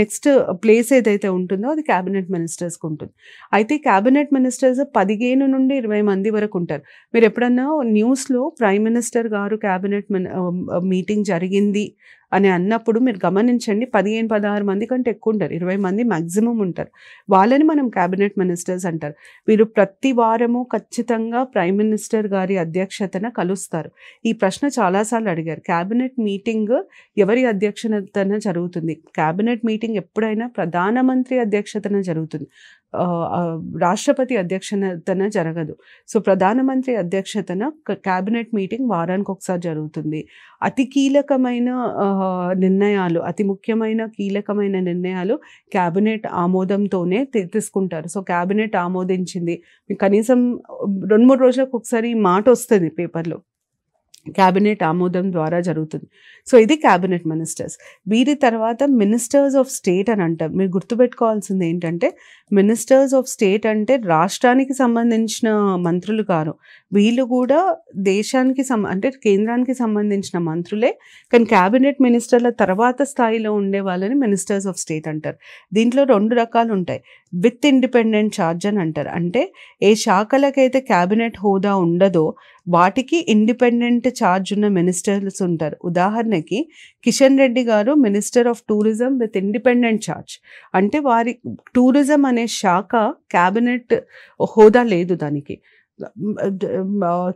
నెక్స్ట్ ప్లేస్ ఏదైతే ఉంటుందో అది క్యాబినెట్ మినిస్టర్స్కి ఉంటుంది అయితే క్యాబినెట్ మినిస్టర్స్ పదిహేను నుండి ఇరవై మంది వరకు ఉంటారు మీరు ఎప్పుడన్నా న్యూస్లో ప్రైమ్ మినిస్టర్ గారు క్యాబినెట్ మీటింగ్ జరిగింది అని అన్నప్పుడు మీరు గమనించండి పదిహేను పదహారు మంది కంటే ఎక్కువ ఉంటారు ఇరవై మంది మ్యాక్సిమం ఉంటారు వాళ్ళని మనం క్యాబినెట్ మినిస్టర్స్ అంటారు వీరు ప్రతి వారము ఖచ్చితంగా ప్రైమ్ మినిస్టర్ గారి అధ్యక్షతన కలుస్తారు ఈ ప్రశ్న చాలాసార్లు అడిగారు క్యాబినెట్ మీటింగ్ ఎవరి అధ్యక్షతన జరుగుతుంది క్యాబినెట్ మీటింగ్ ఎప్పుడైనా ప్రధానమంత్రి అధ్యక్షతన జరుగుతుంది రాష్ట్రపతి అధ్యక్షతన జరగదు సో ప్రధానమంత్రి అధ్యక్షతన క్యాబినెట్ మీటింగ్ వారానికి ఒకసారి జరుగుతుంది అతి కీలకమైన నిర్ణయాలు అతి ముఖ్యమైన కీలకమైన నిర్ణయాలు క్యాబినెట్ ఆమోదంతోనే తీసుకుంటారు సో క్యాబినెట్ ఆమోదించింది కనీసం రెండు మూడు రోజులకు ఒకసారి మాట వస్తుంది పేపర్లో క్యాబినెట్ ఆమోదం ద్వారా జరుగుతుంది సో ఇది క్యాబినెట్ మినిస్టర్స్ వీరి తర్వాత మినిస్టర్స్ ఆఫ్ స్టేట్ అని అంటారు మీరు గుర్తుపెట్టుకోవాల్సింది ఏంటంటే మినిస్టర్స్ ఆఫ్ స్టేట్ అంటే రాష్ట్రానికి సంబంధించిన మంత్రులు కారు వీళ్ళు కూడా దేశానికి సం అంటే కేంద్రానికి సంబంధించిన మంత్రులే కానీ క్యాబినెట్ మినిస్టర్ల తర్వాత స్థాయిలో ఉండే వాళ్ళని మినిస్టర్స్ ఆఫ్ స్టేట్ అంటారు దీంట్లో రెండు రకాలు ఉంటాయి విత్ ఇండిపెండెంట్ ఛార్జ్ అని అంటారు అంటే ఏ శాఖలకైతే క్యాబినెట్ హోదా ఉండదో వాటికి ఇండిపెండెంట్ ఛార్జ్ ఉన్న మినిస్టర్స్ ఉంటారు ఉదాహరణకి కిషన్ రెడ్డి గారు minister of tourism with independent charge అంటే వారి టూరిజం అనే అనే శాఖ క్యాబినెట్ హోదా లేదు దానికి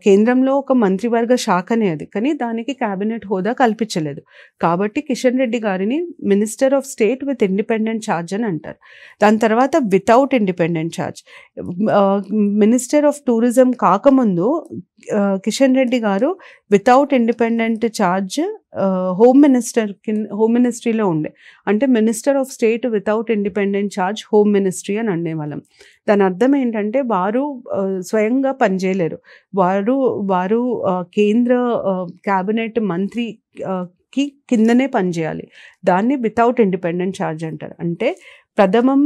కేంద్రంలో ఒక మంత్రివర్గ శాఖనే అది కానీ దానికి క్యాబినెట్ హోదా కల్పించలేదు కాబట్టి కిషన్ రెడ్డి గారిని minister of state with independent charge అని అంటారు దాని తర్వాత without independent charge minister of tourism కాకముందు కిషన్ రెడ్డి గారు without independent charge home minister కింద హోమ్ మినిస్ట్రీలో ఉండే అంటే minister of state without independent charge home ministry అని అనేవాళ్ళం దాని అర్థం ఏంటంటే వారు స్వయంగా పనిచేయలేరు వారు వారు కేంద్ర క్యాబినెట్ మంత్రి కి కిందనే పనిచేయాలి దాన్ని వితౌట్ ఇండిపెండెంట్ ఛార్జ్ అంటారు అంటే ప్రథమం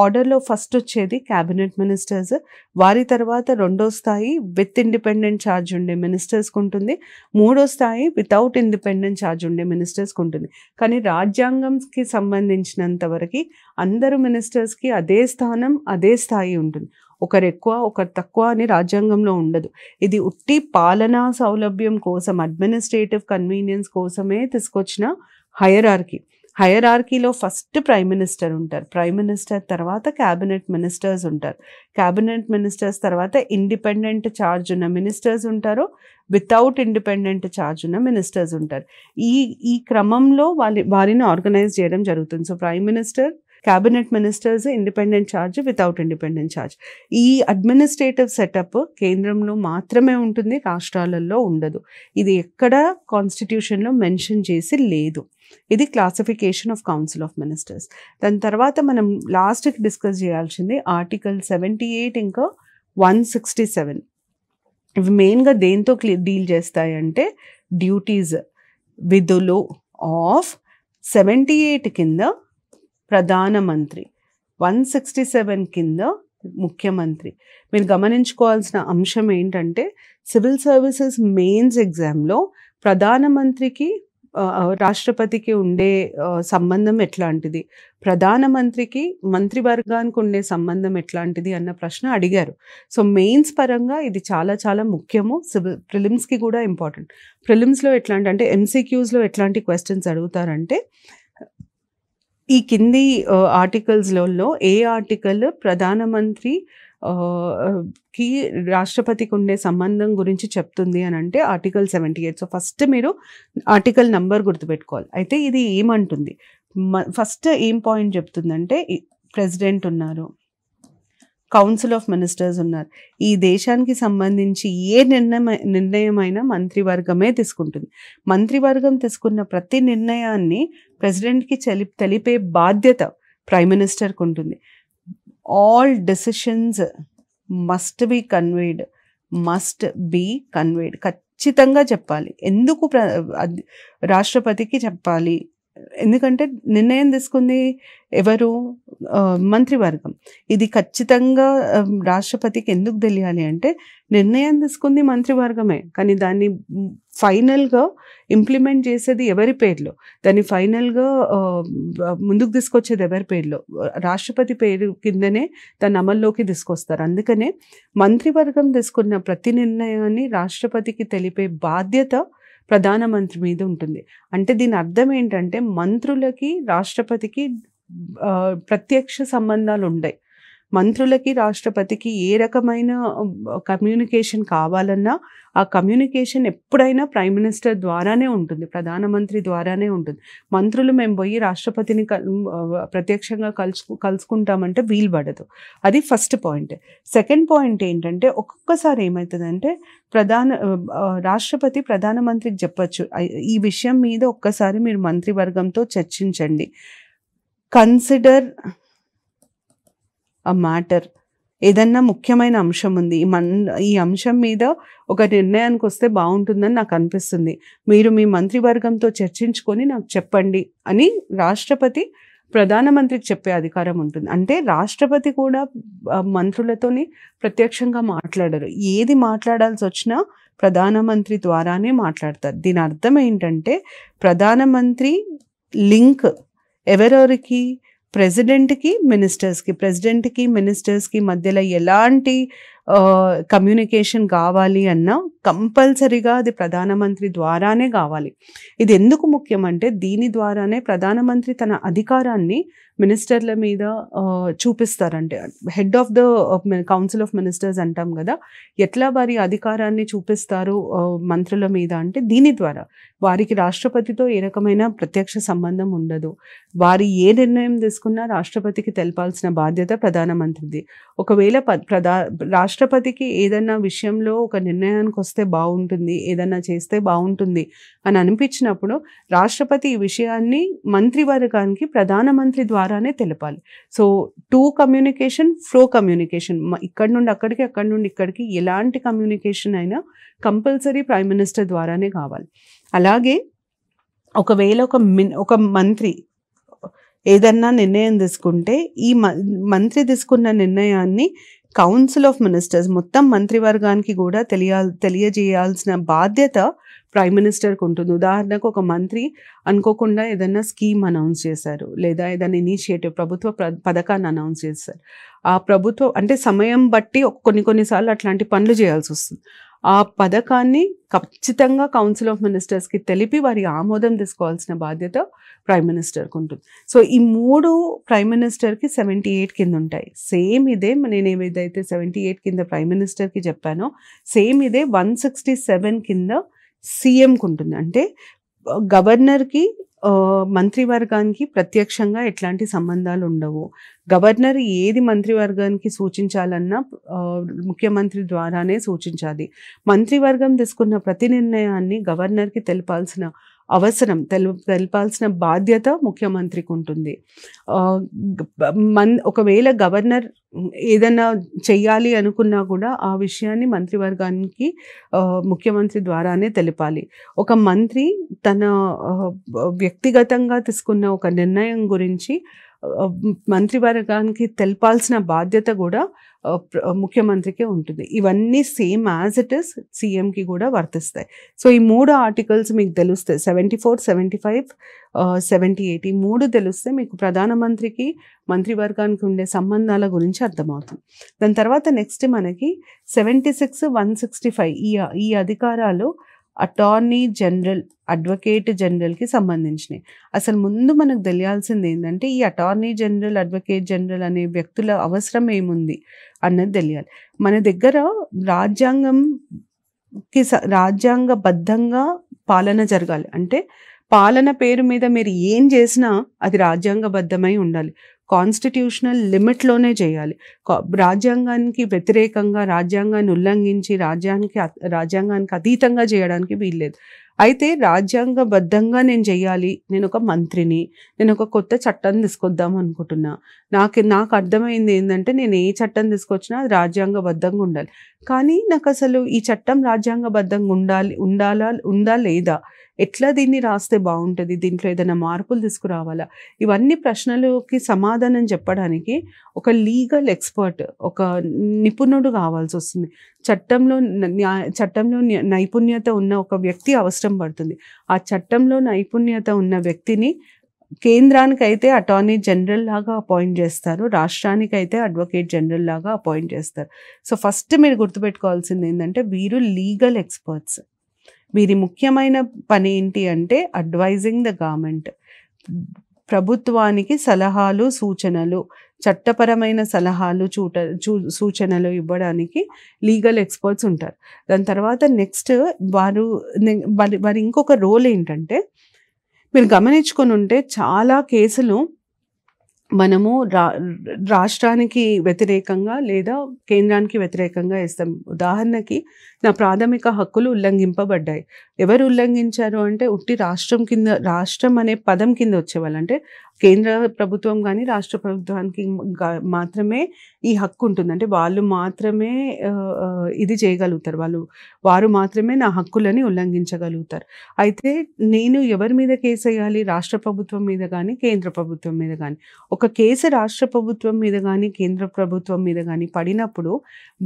ఆర్డర్లో ఫస్ట్ వచ్చేది క్యాబినెట్ మినిస్టర్స్ వారి తర్వాత రెండో స్థాయి విత్ ఇండిపెండెంట్ ఛార్జ్ ఉండే మినిస్టర్స్కి ఉంటుంది మూడో స్థాయి వితౌట్ ఇండిపెండెంట్ ఛార్జ్ ఉండే మినిస్టర్స్కి ఉంటుంది కానీ రాజ్యాంగంకి సంబంధించినంత వరకు అందరు మినిస్టర్స్కి అదే స్థానం అదే స్థాయి ఉంటుంది ఒకరు ఎక్కువ ఒకరు తక్కువ అని రాజ్యాంగంలో ఉండదు ఇది ఉట్టి పాలనా సౌలభ్యం కోసం అడ్మినిస్ట్రేటివ్ కన్వీనియన్స్ కోసమే తీసుకొచ్చిన హయరార్కి ఆర్కీలో ఫస్ట్ ప్రైమ్ మినిస్టర్ ఉంటారు ప్రైమ్ మినిస్టర్ తర్వాత క్యాబినెట్ మినిస్టర్స్ ఉంటారు క్యాబినెట్ మినిస్టర్స్ తర్వాత ఇండిపెండెంట్ ఛార్జ్ ఉన్న మినిస్టర్స్ ఉంటారు వితౌట్ ఇండిపెండెంట్ ఛార్జ్ ఉన్న మినిస్టర్స్ ఉంటారు ఈ ఈ క్రమంలో వాళ్ళ వారిని ఆర్గనైజ్ చేయడం జరుగుతుంది so prime minister cabinet ministers independent charge without independent charge ఈ అడ్మినిస్ట్రేటివ్ సెటప్ కేంద్రంలో మాత్రమే ఉంటుంది రాష్ట్రాలలో ఉండదు ఇది ఎక్కడ కాన్స్టిట్యూషన్లో మెన్షన్ చేసి లేదు ఇది classification of council of ministers దాని తర్వాత మనం లాస్ట్కి డిస్కస్ చేయాల్సింది ఆర్టికల్ సెవెంటీ ఎయిట్ ఇంకా వన్ సిక్స్టీ సెవెన్ ఇవి మెయిన్గా దేంతో డీల్ చేస్తాయంటే డ్యూటీస్ విధులు ఆఫ్ సెవెంటీ ఎయిట్ కింద ప్రధానమంత్రి వన్ సిక్స్టీ సెవెన్ కింద ముఖ్యమంత్రి మీరు గమనించుకోవాల్సిన అంశం ఏంటంటే సివిల్ సర్వీసెస్ మెయిన్స్ ఎగ్జామ్లో ప్రధానమంత్రికి రాష్ట్రపతికి ఉండే సంబంధం ఎట్లాంటిది ప్రధానమంత్రికి మంత్రివర్గానికి ఉండే సంబంధం ఎట్లాంటిది అన్న ప్రశ్న అడిగారు సో మెయిన్స్ పరంగా ఇది చాలా చాలా ముఖ్యము ప్రిలిమ్స్కి కూడా ఇంపార్టెంట్ ప్రిలిమ్స్లో ఎట్లాంటి అంటే ఎంసీక్యూస్లో ఎట్లాంటి క్వశ్చన్స్ అడుగుతారంటే ఈ కింది ఆర్టికల్స్లలో ఏ ఆర్టికల్ ప్రధానమంత్రి కి రాష్ట్రపతికి ఉండే సంబంధం గురించి చెప్తుంది అని అంటే article seventy eight so first మీరు ఆర్టికల్ నంబర్ గుర్తుపెట్టుకోవాలి అయితే ఇది ఏమంటుంది ఫస్ట్ ఏం పాయింట్ చెప్తుందంటే ప్రెసిడెంట్ ఉన్నారు కౌన్సిల్ ఆఫ్ మినిస్టర్స్ ఉన్నారు ఈ దేశానికి సంబంధించి ఏ నిర్ణయం నిర్ణయమైనా మంత్రివర్గమే తీసుకుంటుంది మంత్రివర్గం తీసుకున్న ప్రతి నిర్ణయాన్ని ప్రెసిడెంట్కి చెలి తెలిపే బాధ్యత ప్రైమ్ మినిస్టర్కి ఉంటుంది all decisions must be conveyed must be conveyed ఖచ్చితంగా చెప్పాలి ఎందుకు రాష్ట్రపతికి చెప్పాలి ఎందుకంటే నిర్ణయం తీసుకుంది ఎవరు మంత్రివర్గం ఇది ఖచ్చితంగా రాష్ట్రపతికి ఎందుకు తెలియాలి అంటే నిర్ణయం తీసుకుంది మంత్రివర్గమే కానీ దాన్ని ఫైనల్గా ఇంప్లిమెంట్ చేసేది ఎవరి పేర్లో దాన్ని ఫైనల్గా ముందుకు తీసుకొచ్చేది ఎవరి పేర్లో రాష్ట్రపతి పేరు కిందనే దాన్ని అమల్లోకి తీసుకొస్తారు అందుకనే మంత్రివర్గం తీసుకున్న ప్రతి నిర్ణయాన్ని రాష్ట్రపతికి తెలిపే బాధ్యత ప్రధానమంత్రి మీద ఉంటుంది అంటే దీని అర్థం ఏంటంటే మంత్రులకి రాష్ట్రపతికి ప్రత్యక్ష సంబంధాలు ఉండయి మంత్రులకి రాష్ట్రపతికి ఏ రకమైన కమ్యూనికేషన్ కావాలన్నా ఆ కమ్యూనికేషన్ ఎప్పుడైనా ప్రైమ్ మినిస్టర్ ద్వారానే ఉంటుంది ప్రధానమంత్రి ద్వారానే ఉంటుంది మంత్రులు మేము పోయి రాష్ట్రపతిని ప్రత్యక్షంగా కలుసు కలుసుకుంటామంటే వీలు పడదు అది ఫస్ట్ పాయింట్ సెకండ్ పాయింట్ ఏంటంటే ఒక్కొక్కసారి ఏమవుతుందంటే ప్రధాన రాష్ట్రపతి ప్రధానమంత్రికి చెప్పచ్చు ఈ విషయం మీద ఒక్కసారి మీరు మంత్రివర్గంతో చర్చించండి కన్సిడర్ అ మ్యాటర్ ఏదన్నా ముఖ్యమైన అంశం ఉంది ఈ మన్ ఈ అంశం మీద ఒక నిర్ణయానికి వస్తే బాగుంటుందని నాకు అనిపిస్తుంది మీరు మీ మంత్రివర్గంతో చర్చించుకొని నాకు చెప్పండి అని రాష్ట్రపతి ప్రధానమంత్రికి చెప్పే అధికారం ఉంటుంది అంటే రాష్ట్రపతి కూడా మంత్రులతోని ప్రత్యక్షంగా మాట్లాడరు ఏది మాట్లాడాల్సి వచ్చినా ప్రధానమంత్రి ద్వారానే మాట్లాడతారు దీని అర్థం ఏంటంటే ప్రధానమంత్రి లింక్ ఎవరెవరికి ప్రెసిడెంట్కి మినిస్టర్స్కి ప్రెసిడెంట్కి మినిస్టర్స్కి మధ్యలో ఎలాంటి కమ్యూనికేషన్ కావాలి అన్నా కంపల్సరీగా అది ప్రధానమంత్రి ద్వారానే కావాలి ఇది ఎందుకు ముఖ్యం అంటే దీని ద్వారానే ప్రధానమంత్రి తన అధికారాన్ని మినిస్టర్ల మీద చూపిస్తారంటే head of the council of ministers అంటాం కదా ఎట్లా వారి అధికారాన్ని చూపిస్తారు మంత్రుల మీద అంటే దీని ద్వారా వారికి రాష్ట్రపతితో ఏ రకమైన ప్రత్యక్ష సంబంధం ఉండదు వారి ఏ నిర్ణయం తీసుకున్నా రాష్ట్రపతికి తెలపాల్సిన బాధ్యత ప్రధానమంత్రిది ఒకవేళ ప్రధా రాష్ట్రపతికి ఏదైనా విషయంలో ఒక నిర్ణయానికి వస్తే బాగుంటుంది ఏదైనా చేస్తే బాగుంటుంది అని అనిపించినప్పుడు రాష్ట్రపతి ఈ విషయాన్ని మంత్రివర్గానికి ప్రధానమంత్రి ద్వారా ద్వారానే తెలపాలి so two communication flow communication ఇక్కడి నుండి అక్కడికి అక్కడి నుండి ఇక్కడికి ఎలాంటి కమ్యూనికేషన్ అయినా కంపల్సరీ ప్రైమ్ మినిస్టర్ ద్వారానే కావాలి అలాగే ఒకవేళ ఒక మిన్ ఒక మంత్రి ఏదన్నా నిర్ణయం తీసుకుంటే ఈ మంత్రి తీసుకున్న నిర్ణయాన్ని కౌన్సిల్ ఆఫ్ మినిస్టర్స్ మొత్తం మంత్రివర్గానికి కూడా తెలియాల్ తెలియజేయాల్సిన బాధ్యత ప్రైమ్ మినిస్టర్కి ఉంటుంది ఉదాహరణకు ఒక మంత్రి అనుకోకుండా ఏదైనా స్కీమ్ అనౌన్స్ చేశారు లేదా ఏదైనా ఇనిషియేటివ్ ప్రభుత్వ పథకాన్ని అనౌన్స్ చేస్తారు ఆ ప్రభుత్వం అంటే సమయం బట్టి కొన్ని కొన్నిసార్లు అట్లాంటి పనులు చేయాల్సి వస్తుంది ఆ పథకాన్ని ఖచ్చితంగా కౌన్సిల్ ఆఫ్ మినిస్టర్స్కి తెలిపి వారి ఆమోదం తీసుకోవాల్సిన బాధ్యత ప్రైమ్ మినిస్టర్కి ఉంటుంది సో ఈ మూడు ప్రైమ్ మినిస్టర్కి సెవెంటీ ఎయిట్ కింద ఉంటాయి సేమ్ ఇదే నేను ఏదైతే సెవెంటీ ఎయిట్ కింద ప్రైమ్ మినిస్టర్కి చెప్పానో సేమ్ ఇదే వన్ సిక్స్టీ సెవెన్ కింద సీఎంకి ఉంటుంది అంటే గవర్నర్కి మంత్రివర్గానికి ప్రత్యక్షంగా ఎట్లాంటి సంబంధాలు ఉండవు గవర్నర్ ఏది మంత్రివర్గానికి సూచించాలన్నా ముఖ్యమంత్రి ద్వారానే సూచించాలి మంత్రివర్గం తీసుకున్న ప్రతి నిర్ణయాన్ని గవర్నర్కి తెలిపాల్సిన అవసరం తెలు తెలపాల్సిన బాధ్యత ముఖ్యమంత్రికి ఉంటుంది మన్ ఒకవేళ గవర్నర్ ఏదైనా చెయ్యాలి అనుకున్నా కూడా ఆ విషయాన్ని మంత్రివర్గానికి ముఖ్యమంత్రి ద్వారానే తెలిపాలి ఒక మంత్రి తన వ్యక్తిగతంగా తీసుకున్న ఒక నిర్ణయం గురించి మంత్రివర్గానికి తెలపాల్సిన బాధ్యత కూడా ముఖ్యమంత్రికే ఉంటుంది ఇవన్నీ సేమ్ యాజ్ ఇట్ ఇస్ సీఎంకి కూడా వర్తిస్తాయి సో ఈ మూడు ఆర్టికల్స్ మీకు తెలుస్తాయి seventy four seventy five seventy eight ఈ మూడు తెలిస్తే మీకు ప్రధానమంత్రికి మంత్రివర్గానికి ఉండే సంబంధాల గురించి అర్థమవుతుంది దాని తర్వాత నెక్స్ట్ మనకి seventy six one sixty five ఈ ఈ అధికారాలు అటార్నీ జనరల్ అడ్వకేట్ జనరల్కి సంబంధించినవి అసలు ముందు మనకు తెలియాల్సింది ఏంటంటే ఈ అటార్నీ జనరల్ అడ్వకేట్ జనరల్ అనే వ్యక్తుల అవసరం ఏముంది అన్నది తెలియాలి మన దగ్గర రాజ్యాంగంకి రాజ్యాంగబద్ధంగా పాలన జరగాలి అంటే పాలన పేరు మీద మీరు ఏం చేసినా అది రాజ్యాంగబద్ధమై ఉండాలి కాన్స్టిట్యూషనల్ లిమిట్లోనే చేయాలి రాజ్యాంగానికి వ్యతిరేకంగా రాజ్యాంగాన్ని ఉల్లంఘించి రాజ్యానికి రాజ్యాంగానికి అతీతంగా చేయడానికి వీల్లేదు అయితే రాజ్యాంగబద్ధంగా నేను చేయాలి నేను ఒక మంత్రిని నేను ఒక కొత్త చట్టం తీసుకొద్దాం అనుకుంటున్నా నాకు నాకు అర్థమైంది ఏంటంటే నేను ఏ చట్టం తీసుకొచ్చినా అది రాజ్యాంగబద్ధంగా ఉండాలి కానీ నాకు అసలు ఈ చట్టం రాజ్యాంగబద్ధంగా ఉండాలి ఉండాలా ఉందా లేదా ఎట్లా దీన్ని రాస్తే బాగుంటుంది దీంట్లో ఏదైనా మార్పులు తీసుకురావాలా ఇవన్నీ ప్రశ్నలకి సమాధానం చెప్పడానికి ఒక లీగల్ ఎక్స్పర్ట్ ఒక నిపుణుడు కావాల్సి వస్తుంది చట్టంలో చట్టంలో నైపుణ్యత ఉన్న ఒక వ్యక్తి అవసరం పడుతుంది ఆ చట్టంలో నైపుణ్యత ఉన్న వ్యక్తిని కేంద్రానికి అయితే అటార్నీ జనరల్ లాగా అపాయింట్ చేస్తారు అయితే అడ్వకేట్ జనరల్ లాగా అపాయింట్ చేస్తారు సో ఫస్ట్ మీరు గుర్తుపెట్టుకోవాల్సింది ఏంటంటే వీరు లీగల్ ఎక్స్పర్ట్స్ వీరి ముఖ్యమైన పని ఏంటి అంటే అడ్వైజింగ్ ద గవర్నమెంట్ ప్రభుత్వానికి సలహాలు సూచనలు చట్టపరమైన సలహాలు చూట చూ సూచనలు ఇవ్వడానికి లీగల్ ఎక్స్పర్ట్స్ ఉంటారు దాని తర్వాత నెక్స్ట్ వారు వారి ఇంకొక రోల్ ఏంటంటే మీరు గమనించుకొని ఉంటే చాలా కేసులు మనము రా రాష్ట్రానికి వ్యతిరేకంగా లేదా కేంద్రానికి వ్యతిరేకంగా వేస్తాం ఉదాహరణకి నా ప్రాథమిక హక్కులు ఉల్లంఘింపబడ్డాయి ఎవరు ఉల్లంఘించారు అంటే ఉట్టి రాష్ట్రం కింద రాష్ట్రం అనే పదం కింద వచ్చేవాళ్ళు అంటే కేంద్ర ప్రభుత్వం కానీ రాష్ట్ర ప్రభుత్వానికి మాత్రమే ఈ హక్కు ఉంటుంది అంటే వాళ్ళు మాత్రమే ఇది చేయగలుగుతారు వాళ్ళు వారు మాత్రమే నా హక్కులని ఉల్లంఘించగలుగుతారు అయితే నేను ఎవరి మీద కేసు వేయాలి రాష్ట్ర ప్రభుత్వం మీద కానీ కేంద్ర ప్రభుత్వం మీద కానీ ఒక కేసు రాష్ట్ర ప్రభుత్వం మీద కానీ కేంద్ర ప్రభుత్వం మీద కానీ పడినప్పుడు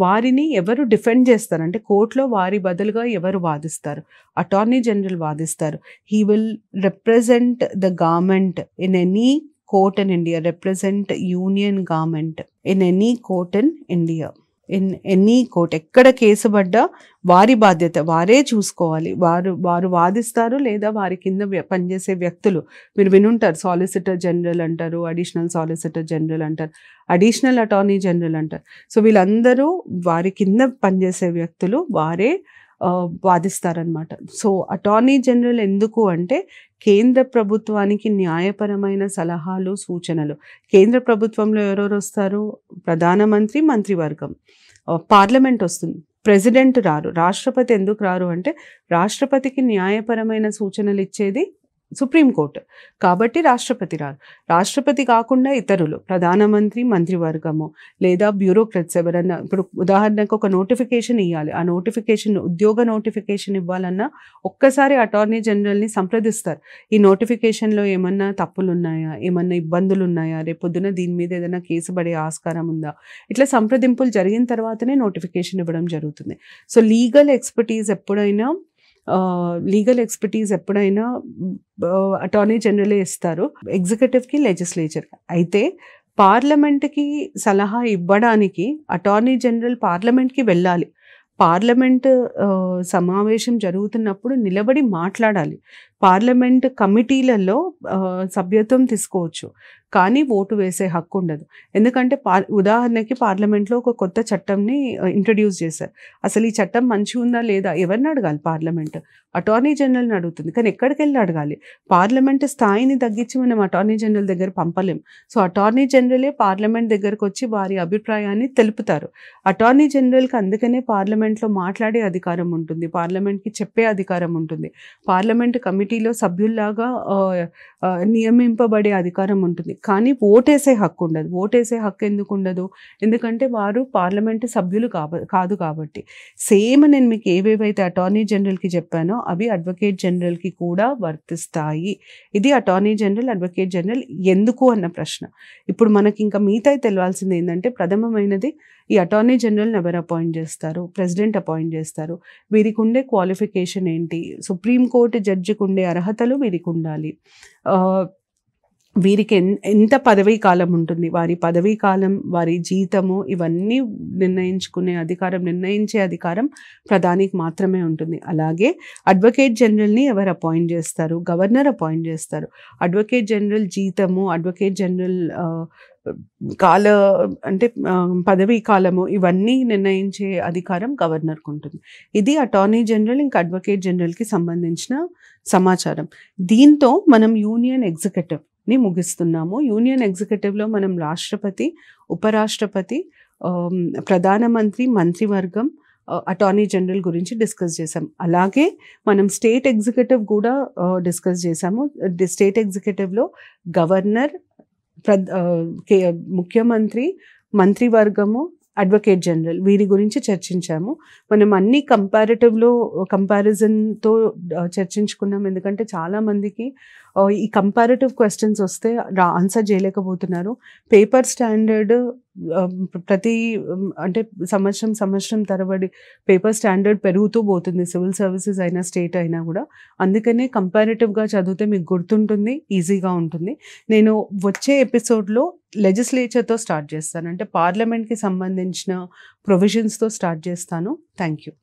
వారిని ఎవరు డిఫెండ్ అంటే కోర్టు కోర్టులో వారి బదులుగా ఎవరు వాదిస్తారు అటార్నీ జనరల్ వాదిస్తారు he will represent the government in any court in India represent union government in any court in India in any court ఎక్కడ కేసు పడ్డా వారి బాధ్యత వారే చూసుకోవాలి వారు వారు వాదిస్తారు లేదా వారి కింద పనిచేసే వ్యక్తులు మీరు వినుంటారు సాలిసిటర్ జనరల్ అంటారు అడిషనల్ సాలిసిటర్ జనరల్ అంటారు అడిషనల్ అటార్నీ జనరల్ అంటారు సో వీళ్ళందరూ వారి కింద పనిచేసే వ్యక్తులు వారే వాదిస్తారనమాట సో అటార్నీ జనరల్ ఎందుకు అంటే కేంద్ర ప్రభుత్వానికి న్యాయపరమైన సలహాలు సూచనలు కేంద్ర ప్రభుత్వంలో ఎవరెవరు వస్తారు ప్రధానమంత్రి మంత్రివర్గం పార్లమెంట్ వస్తుంది ప్రెసిడెంట్ రారు రాష్ట్రపతి ఎందుకు రారు అంటే రాష్ట్రపతికి న్యాయపరమైన సూచనలు ఇచ్చేది సుప్రీంకోర్టు కాబట్టి రాష్ట్రపతి రాదు రాష్ట్రపతి కాకుండా ఇతరులు ప్రధానమంత్రి మంత్రివర్గము లేదా బ్యూరోక్రట్స్ ఎవరన్నా ఇప్పుడు ఉదాహరణకు ఒక నోటిఫికేషన్ ఇవ్వాలి ఆ నోటిఫికేషన్ ఉద్యోగ నోటిఫికేషన్ ఇవ్వాలన్నా ఒక్కసారి అటార్నీ జనరల్ని సంప్రదిస్తారు ఈ నోటిఫికేషన్లో ఏమన్నా తప్పులు ఉన్నాయా ఏమన్నా ఇబ్బందులు ఉన్నాయా రేపొద్దున దీని మీద ఏదైనా కేసు పడే ఆస్కారం ఉందా ఇట్లా సంప్రదింపులు జరిగిన తర్వాతనే నోటిఫికేషన్ ఇవ్వడం జరుగుతుంది సో లీగల్ ఎక్స్పర్టీస్ ఎప్పుడైనా లీగల్ ఎక్స్పర్టీస్ ఎప్పుడైనా అటార్నీ జనరలే ఇస్తారు ఎగ్జిక్యూటివ్కి లెజిస్లేచర్ అయితే పార్లమెంట్కి సలహా ఇవ్వడానికి అటార్నీ జనరల్ పార్లమెంట్కి వెళ్ళాలి పార్లమెంట్ సమావేశం జరుగుతున్నప్పుడు నిలబడి మాట్లాడాలి పార్లమెంట్ కమిటీలలో సభ్యత్వం తీసుకోవచ్చు కానీ ఓటు వేసే హక్కు ఉండదు ఎందుకంటే పా ఉదాహరణకి పార్లమెంట్లో ఒక కొత్త చట్టంని ఇంట్రడ్యూస్ చేశారు అసలు ఈ చట్టం మంచి ఉందా లేదా ఎవరిని అడగాలి పార్లమెంట్ అటార్నీ జనరల్ని అడుగుతుంది కానీ ఎక్కడికి వెళ్ళి అడగాలి పార్లమెంట్ స్థాయిని తగ్గించి మనం అటార్నీ జనరల్ దగ్గర పంపలేం సో అటార్నీ జనరలే పార్లమెంట్ దగ్గరకు వచ్చి వారి అభిప్రాయాన్ని తెలుపుతారు అటార్నీ జనరల్కి అందుకనే పార్లమెంట్లో మాట్లాడే అధికారం ఉంటుంది పార్లమెంట్కి చెప్పే అధికారం ఉంటుంది పార్లమెంట్ కమిటీ కమిటీలో సభ్యుల్లాగా నియమింపబడే అధికారం ఉంటుంది కానీ ఓటేసే హక్కు ఉండదు ఓటేసే హక్కు ఎందుకు ఉండదు ఎందుకంటే వారు పార్లమెంటు సభ్యులు కాదు కాబట్టి సేమ్ నేను మీకు ఏవేవైతే అటార్నీ జనరల్కి చెప్పానో అవి అడ్వకేట్ జనరల్కి కూడా వర్తిస్తాయి ఇది అటార్నీ జనరల్ అడ్వకేట్ జనరల్ ఎందుకు అన్న ప్రశ్న ఇప్పుడు మనకి ఇంకా మిగతా తెలవాల్సింది ఏంటంటే ప్రథమమైనది ఈ అటార్నీ జనరల్ని ఎవరు అపాయింట్ చేస్తారు ప్రెసిడెంట్ అపాయింట్ చేస్తారు వీరికి ఉండే క్వాలిఫికేషన్ ఏంటి సుప్రీంకోర్టు జడ్జికి ఉండే అర్హతలు వీరికి ఉండాలి వీరికి ఎన్ ఎంత పదవీ కాలం ఉంటుంది వారి పదవీ కాలం వారి జీతము ఇవన్నీ నిర్ణయించుకునే అధికారం నిర్ణయించే అధికారం ప్రధానికి మాత్రమే ఉంటుంది అలాగే అడ్వకేట్ జనరల్ని ఎవరు అపాయింట్ చేస్తారు గవర్నర్ అపాయింట్ చేస్తారు అడ్వకేట్ జనరల్ జీతము అడ్వకేట్ జనరల్ కాల అంటే పదవీ కాలము ఇవన్నీ నిర్ణయించే అధికారం గవర్నర్కు ఉంటుంది ఇది అటార్నీ జనరల్ ఇంకా అడ్వకేట్ జనరల్కి సంబంధించిన సమాచారం దీంతో మనం యూనియన్ ఎగ్జిక్యూటివ్ని ముగిస్తున్నాము యూనియన్ ఎగ్జిక్యూటివ్లో మనం రాష్ట్రపతి ఉపరాష్ట్రపతి ప్రధానమంత్రి మంత్రివర్గం అటార్నీ జనరల్ గురించి డిస్కస్ చేసాం అలాగే మనం స్టేట్ ఎగ్జిక్యూటివ్ కూడా డిస్కస్ చేసాము స్టేట్ ఎగ్జిక్యూటివ్లో గవర్నర్ ముఖ్యమంత్రి మంత్రివర్గము అడ్వకేట్ జనరల్ వీరి గురించి చర్చించాము మనం అన్ని కంపారిటివ్లో కంపారిజన్తో చర్చించుకున్నాం ఎందుకంటే చాలామందికి ఈ కంపారిటివ్ క్వశ్చన్స్ వస్తే ఆన్సర్ చేయలేకపోతున్నారు పేపర్ స్టాండర్డ్ ప్రతి అంటే సంవత్సరం సంవత్సరం తరబడి పేపర్ స్టాండర్డ్ పెరుగుతూ పోతుంది సివిల్ సర్వీసెస్ అయినా స్టేట్ అయినా కూడా అందుకనే కంపారిటివ్గా చదివితే మీకు గుర్తుంటుంది ఈజీగా ఉంటుంది నేను వచ్చే ఎపిసోడ్లో లెజిస్లేచర్తో స్టార్ట్ చేస్తాను అంటే పార్లమెంట్కి సంబంధించిన ప్రొవిజన్స్తో స్టార్ట్ చేస్తాను థ్యాంక్ యూ